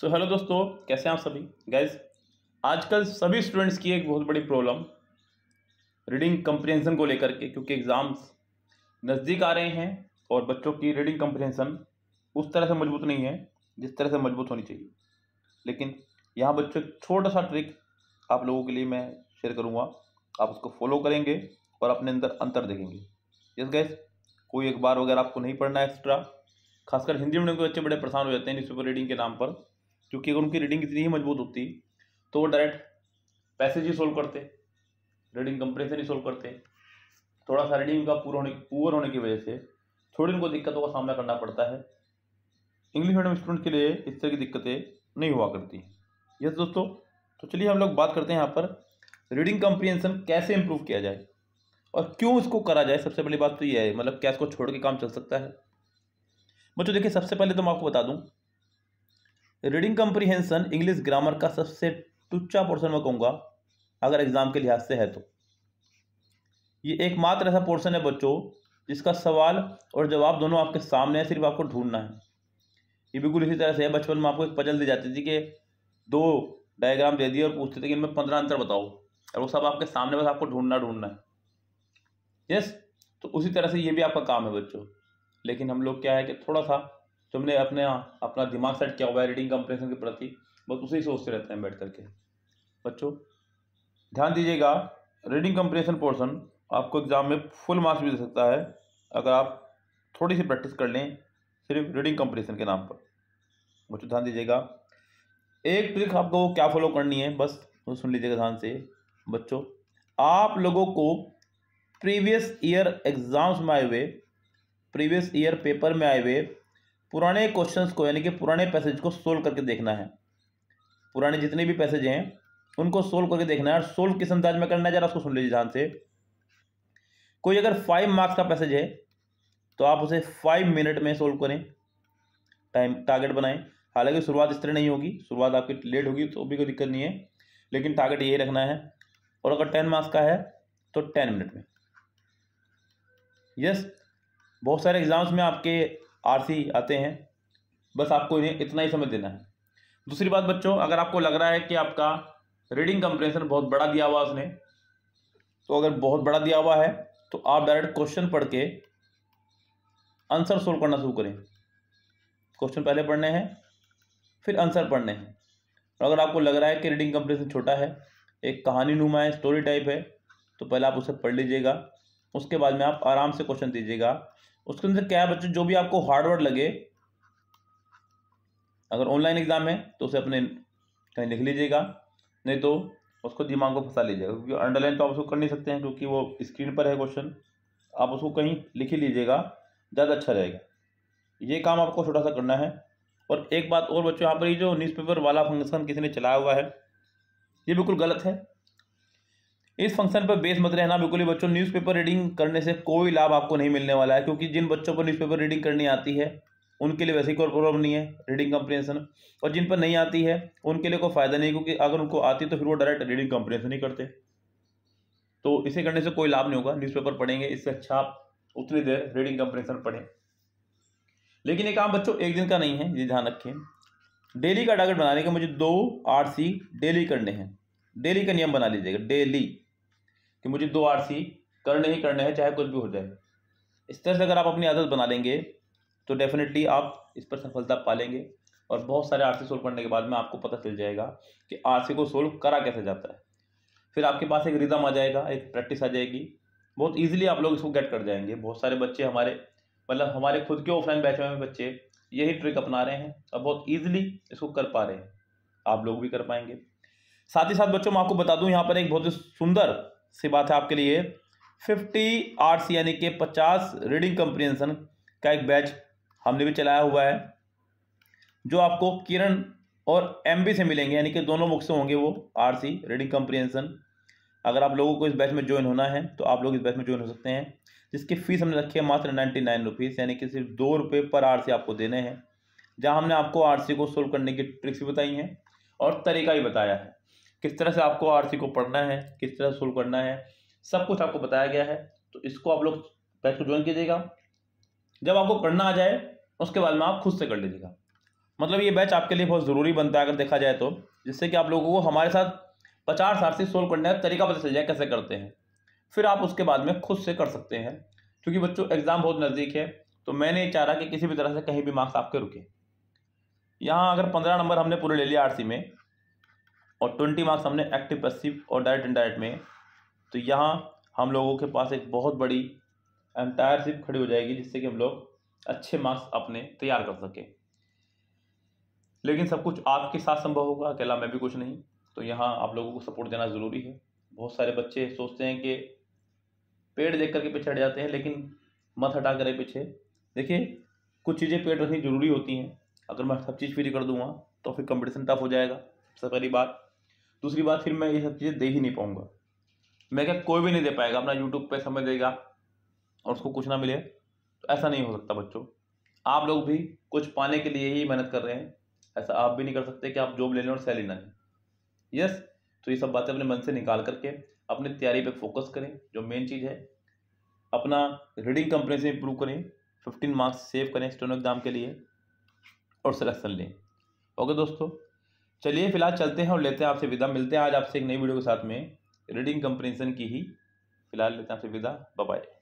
so hello दोस्तों कैसे हैं आप सभी गाइज आजकल सभी स्टूडेंट्स की एक बहुत बड़ी प्रॉब्लम रीडिंग कंप्रेंसन को लेकर के क्योंकि एग्ज़ाम्स नज़दीक आ रहे हैं और बच्चों की रीडिंग कंप्रेंसन उस तरह से मजबूत नहीं है जिस तरह से मजबूत होनी चाहिए लेकिन यहाँ बच्चों एक छोटा सा ट्रिक आप लोगों के लिए मैं शेयर करूँगा आप उसको फॉलो करेंगे और अपने अंदर अंतर देखेंगे यस गैस कोई अखबार वगैरह आपको नहीं पढ़ना एक्स्ट्रा खासकर हिंदी मीडियम के बच्चे बड़े परेशान हो जाते हैं न्यूज़पेपर रीडिंग के नाम पर क्योंकि अगर उनकी रीडिंग इतनी ही मजबूत होती तो वो डायरेक्ट पैसेज ही सोल्व करते रीडिंग कंप्रेशन ही सोल्व करते थोड़ा सा रीडिंग का पूरा होने पुअर होने की वजह से थोड़ी उनको दिक्कतों का सामना करना पड़ता है इंग्लिश मीडियम स्टूडेंट के लिए इस तरह की दिक्कतें नहीं हुआ करती यस दोस्तों तो चलिए हम लोग बात करते हैं यहाँ पर रीडिंग कंप्रीहेंशन कैसे इम्प्रूव किया जाए और क्यों इसको करा जाए सबसे पहली बात तो ये है मतलब क्या इसको छोड़ के काम चल सकता है बच्चों देखिए सबसे पहले तो मैं आपको बता दूँ रीडिंग कंप्रीहेंशन इंग्लिश ग्रामर का सबसे टुच्चा पोर्शन मैं कहूँगा अगर एग्ज़ाम के लिहाज से है तो ये एकमात्र ऐसा पोर्शन है बच्चों जिसका सवाल और जवाब दोनों आपके सामने है सिर्फ आपको ढूंढना है ये बिल्कुल इसी तरह से है बचपन में आपको एक पजल दी जाती थी कि दो डायग्राम दे दिए और पूछते थे कि इनमें पंद्रह अंतर बताओ और वो सब आपके सामने बस आपको ढूंढना ढूंढना है यस तो उसी तरह से ये भी आपका काम है बच्चों लेकिन हम लोग क्या है कि थोड़ा सा तुमने अपने अपना दिमाग सेट किया हुआ है रीडिंग कंप्रेशन के प्रति बस उसी सोचते रहते हैं बैठ करके बच्चों ध्यान दीजिएगा रीडिंग कंप्रेशन पोर्शन आपको एग्ज़ाम में फुल मार्क्स भी दे सकता है अगर आप थोड़ी सी प्रैक्टिस कर लें सिर्फ रीडिंग कंप्रेशन के नाम पर बच्चों ध्यान दीजिएगा एक ट्रिक आपको क्या फॉलो करनी है बस वो सुन लीजिएगा ध्यान से बच्चों आप लोगों को प्रीवियस ईयर एग्ज़ाम्स में आए हुए प्रीवियस ईयर पेपर में आए हुए पुराने क्वेश्चंस को यानी कि पुराने पैसेज को सोल्व करके देखना है पुराने जितने भी पैसेज हैं उनको सोल्व करके देखना है और सोल्व किस अंदाज में करना है जरा उसको सुन लीजिए ध्यान से कोई अगर फाइव मार्क्स का पैसेज है तो आप उसे फाइव मिनट में सोल्व करें टाइम टारगेट बनाएं हालांकि शुरुआत इस तरह नहीं होगी शुरुआत आपकी लेट होगी तो भी कोई दिक्कत नहीं है लेकिन टारगेट यही रखना है और अगर टेन मार्क्स का है तो टेन मिनट में यस बहुत सारे एग्ज़ाम्स में आपके आरसी आते हैं बस आपको इन्हें इतना ही समझ देना है दूसरी बात बच्चों अगर आपको लग रहा है कि आपका रीडिंग कंप्रेंसन बहुत बड़ा दिया हुआ उसने तो अगर बहुत बड़ा दिया हुआ है तो आप डायरेक्ट क्वेश्चन पढ़ के आंसर सोल्व करना शुरू करें क्वेश्चन पहले पढ़ने हैं फिर आंसर पढ़ने हैं और अगर आपको लग रहा है कि रीडिंग कंप्रेशन छोटा है एक कहानी नुमा है स्टोरी टाइप है तो पहले आप उसे पढ़ लीजिएगा उसके बाद में आप आराम से क्वेश्चन दीजिएगा उसके अंदर क्या है बच्चों जो भी आपको हार्डवर्ड लगे अगर ऑनलाइन एग्जाम है तो उसे अपने कहीं लिख लीजिएगा नहीं तो उसको दिमाग को फंसा लीजिएगा क्योंकि अंडरलाइन तो आप उसको कर नहीं सकते हैं क्योंकि वो स्क्रीन पर है क्वेश्चन आप उसको कहीं लिख ही लीजिएगा ज़्यादा अच्छा रहेगा ये काम आपको छोटा सा करना है और एक बात और बच्चों यहाँ पर ये जो न्यूज़पेपर वाला फंक्शन किसी ने चलाया हुआ है ये बिल्कुल गलत है इस फंक्शन पर बेस मत रहना बिल्कुल ही बच्चों न्यूज़पेपर रीडिंग करने से कोई लाभ आपको नहीं मिलने वाला है क्योंकि जिन बच्चों पर न्यूज़पेपर रीडिंग करनी आती है उनके लिए वैसे कोई प्रॉब्लम नहीं है रीडिंग कंप्रेंसन और जिन पर नहीं आती है उनके लिए कोई फ़ायदा नहीं क्योंकि अगर उनको आती तो फिर वो डायरेक्ट रीडिंग कंप्रेंसन ही करते तो इसे करने से कोई लाभ नहीं होगा न्यूज़पेपर पढ़ेंगे इससे अच्छा आप उतनी देर रीडिंग कंप्रेंसन पढ़ें लेकिन ये काम बच्चों एक दिन का नहीं है ये ध्यान रखें डेली का टारगेट बनाने के मुझे दो आर सी डेली करने हैं डेली का नियम बना लीजिएगा डेली कि मुझे दो आर सी करने ही करने हैं चाहे कुछ भी हो जाए इस तरह से अगर आप अपनी आदत बना लेंगे तो डेफिनेटली आप इस पर सफलता पा लेंगे और बहुत सारे आर सी सोल्व करने के बाद में आपको पता चल जाएगा कि आर सी को सोल्व करा कैसे जाता है फिर आपके पास एक रिदम आ जाएगा एक प्रैक्टिस आ जाएगी बहुत ईजिली आप लोग इसको गेट कर जाएंगे बहुत सारे बच्चे हमारे मतलब हमारे खुद के ऑफलाइन बैच में बच्चे यही ट्रिक अपना रहे हैं और बहुत ईजिली इसको कर पा रहे हैं आप लोग भी कर पाएंगे साथ ही साथ बच्चों मैं आपको बता दूं यहाँ पर एक बहुत ही सुंदर सी बात है आपके लिए फिफ्टी आर्ट्स यानी कि पचास रीडिंग कंप्रियंसन का एक बैच हमने भी चलाया हुआ है जो आपको किरण और एम से मिलेंगे यानी कि दोनों बुक से होंगे वो आर सी रीडिंग कंप्रियंसन अगर आप लोगों को इस बैच में ज्वाइन होना है तो आप लोग इस बैच में ज्वाइन हो सकते हैं जिसकी फ़ीस हमने रखी है मात्र नाइन्टी नाइन रुपीज़ यानी कि सिर्फ दो रुपये पर आर सी आपको देने हैं जहाँ हमने आपको आर सी को सोल्व करने की ट्रिक्स भी बताई हैं और तरीका भी बताया है किस तरह से आपको आरसी को पढ़ना है किस तरह से सोल्व करना है सब कुछ आपको बताया गया है तो इसको आप लोग बैच को ज्वाइन कीजिएगा जब आपको पढ़ना आ जाए उसके बाद में आप खुद से कर लीजिएगा मतलब ये बैच आपके लिए बहुत ज़रूरी बनता है अगर देखा जाए तो जिससे कि आप लोगों को हमारे साथ पचास आरसी सोल्व करने का तरीका पता चल जाए कैसे करते हैं फिर आप उसके बाद में खुद से कर सकते हैं क्योंकि बच्चों एग्ज़ाम बहुत नज़दीक है तो मैंने चाह कि किसी भी तरह से कहीं भी मार्क्स आपके रुके यहाँ अगर पंद्रह नंबर हमने पूरे ले लिया आरसी में और ट्वेंटी मार्क्स हमने एक्टिव पैसिव और डायरेक्ट इनडायरेक्ट में तो यहाँ हम लोगों के पास एक बहुत बड़ी एम्पायर सिप खड़ी हो जाएगी जिससे कि हम लोग अच्छे मार्क्स अपने तैयार कर सकें लेकिन सब कुछ आपके साथ संभव होगा अकेला मैं भी कुछ नहीं तो यहाँ आप लोगों को सपोर्ट देना ज़रूरी है बहुत सारे बच्चे सोचते हैं कि पेड़ देख करके पीछे हट जाते हैं लेकिन मत हटा करें पीछे देखिए कुछ चीज़ें पेड़ रखनी ज़रूरी होती हैं अगर मैं सब चीज़ फ्री कर दूंगा तो फिर कंपटीशन टफ हो जाएगा सबसे पहली बात दूसरी बात फिर मैं ये सब चीज़ें दे ही नहीं पाऊंगा मैं क्या कोई भी नहीं दे पाएगा अपना यूट्यूब पे समय देगा और उसको कुछ ना मिले तो ऐसा नहीं हो सकता बच्चों आप लोग भी कुछ पाने के लिए ही मेहनत कर रहे हैं ऐसा आप भी नहीं कर सकते कि आप जॉब ले लें और सैलरी ना लें यस तो ये सब बातें अपने मन से निकाल करके अपनी तैयारी पर फोकस करें जो मेन चीज़ है अपना रीडिंग कंपनी से इम्प्रूव करें फिफ्टीन मार्क्स सेव करें स्टेनो एग्ज़ाम के लिए और सिलेक्शन लें ओके दोस्तों चलिए फिलहाल चलते हैं और लेते हैं आपसे विदा मिलते हैं आज आपसे एक नई वीडियो के साथ में रीडिंग कंपनीसन की ही फिलहाल लेते हैं आपसे विदा बाय